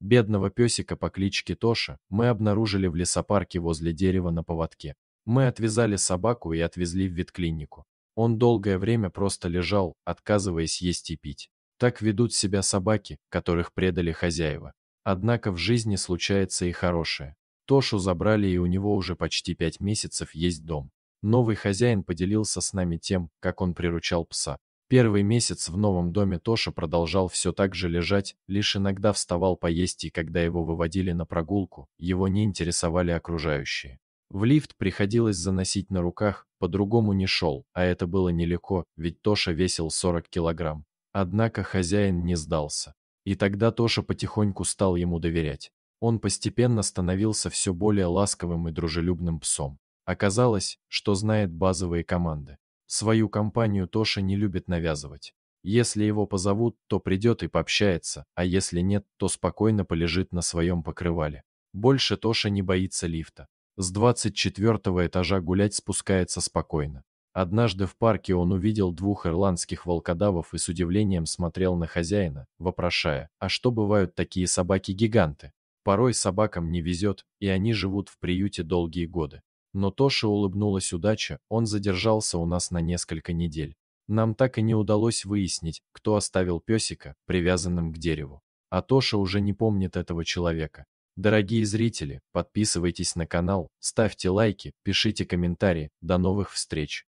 Бедного песика по кличке Тоша мы обнаружили в лесопарке возле дерева на поводке. Мы отвязали собаку и отвезли в ветклинику. Он долгое время просто лежал, отказываясь есть и пить. Так ведут себя собаки, которых предали хозяева. Однако в жизни случается и хорошее. Тошу забрали, и у него уже почти пять месяцев есть дом. Новый хозяин поделился с нами тем, как он приручал пса. Первый месяц в новом доме Тоша продолжал все так же лежать, лишь иногда вставал поесть, и когда его выводили на прогулку, его не интересовали окружающие. В лифт приходилось заносить на руках, по-другому не шел, а это было нелегко, ведь Тоша весил 40 килограмм. Однако хозяин не сдался. И тогда Тоша потихоньку стал ему доверять. Он постепенно становился все более ласковым и дружелюбным псом. Оказалось, что знает базовые команды. Свою компанию Тоша не любит навязывать. Если его позовут, то придет и пообщается, а если нет, то спокойно полежит на своем покрывале. Больше Тоша не боится лифта. С 24 этажа гулять спускается спокойно. Однажды в парке он увидел двух ирландских волкодавов и с удивлением смотрел на хозяина, вопрошая, а что бывают такие собаки-гиганты? Порой собакам не везет, и они живут в приюте долгие годы но Тоше улыбнулась удача, он задержался у нас на несколько недель. Нам так и не удалось выяснить, кто оставил песика, привязанным к дереву. А Тоша уже не помнит этого человека. Дорогие зрители, подписывайтесь на канал, ставьте лайки, пишите комментарии. До новых встреч!